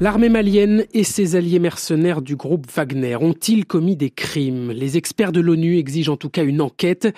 L'armée malienne et ses alliés mercenaires du groupe Wagner ont-ils commis des crimes Les experts de l'ONU exigent en tout cas une enquête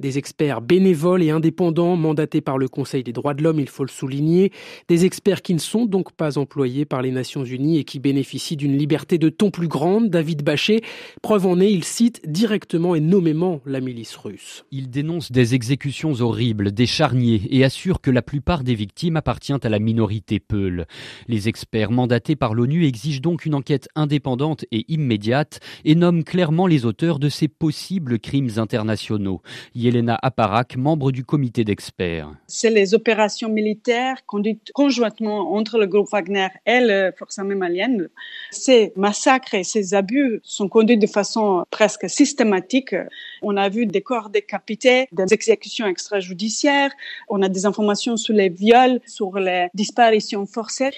des experts bénévoles et indépendants mandatés par le Conseil des droits de l'homme, il faut le souligner, des experts qui ne sont donc pas employés par les Nations Unies et qui bénéficient d'une liberté de ton plus grande, David Bachet. Preuve en est, il cite directement et nommément la milice russe. Il dénonce des exécutions horribles, des charniers et assure que la plupart des victimes appartiennent à la minorité Peul. Les experts mandatés par l'ONU exigent donc une enquête indépendante et immédiate et nomment clairement les auteurs de ces possibles crimes internationaux. Elena Aparak, membre du comité d'experts. C'est les opérations militaires conduites conjointement entre le groupe Wagner et les forces armées maliennes. Ces massacres et ces abus sont conduits de façon presque systématique. On a vu des corps décapités, des exécutions extrajudiciaires. On a des informations sur les viols, sur les disparitions forcées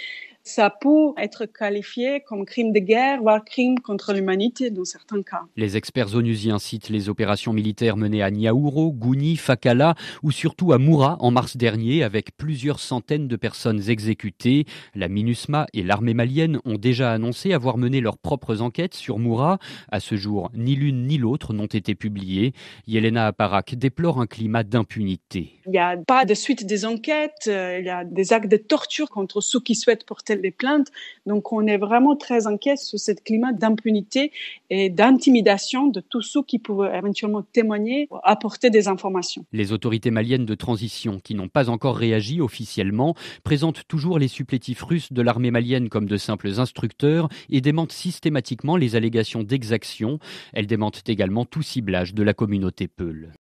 ça peut être qualifié comme crime de guerre, voire crime contre l'humanité dans certains cas. Les experts onusiens citent les opérations militaires menées à Niaouro, Gouni, Fakala ou surtout à Moura en mars dernier avec plusieurs centaines de personnes exécutées. La MINUSMA et l'armée malienne ont déjà annoncé avoir mené leurs propres enquêtes sur Moura. À ce jour, ni l'une ni l'autre n'ont été publiées. Yelena Aparak déplore un climat d'impunité. Il n'y a pas de suite des enquêtes, euh, il y a des actes de torture contre ceux qui souhaitent porter des plaintes. Donc on est vraiment très inquiet sur ce climat d'impunité et d'intimidation de tous ceux qui pouvaient éventuellement témoigner, apporter des informations. Les autorités maliennes de transition, qui n'ont pas encore réagi officiellement, présentent toujours les supplétifs russes de l'armée malienne comme de simples instructeurs et démentent systématiquement les allégations d'exaction. Elles démentent également tout ciblage de la communauté Peul.